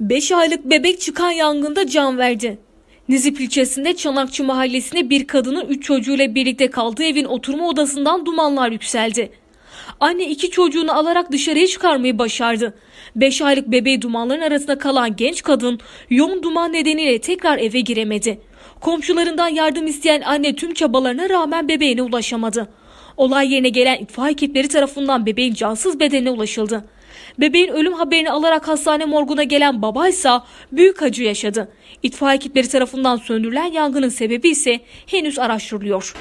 5 aylık bebek çıkan yangında can verdi. Nizip ilçesinde Çanakçı mahallesine bir kadının 3 çocuğuyla birlikte kaldığı evin oturma odasından dumanlar yükseldi. Anne iki çocuğunu alarak dışarıya çıkarmayı başardı. 5 aylık bebeği dumanların arasında kalan genç kadın yoğun duman nedeniyle tekrar eve giremedi. Komşularından yardım isteyen anne tüm çabalarına rağmen bebeğine ulaşamadı. Olay yerine gelen itfaiye ekipleri tarafından bebeğin cansız bedenine ulaşıldı. Bebeğin ölüm haberini alarak hastane morguna gelen baba ise büyük acı yaşadı. İtfaiye ekipleri tarafından söndürülen yangının sebebi ise henüz araştırılıyor.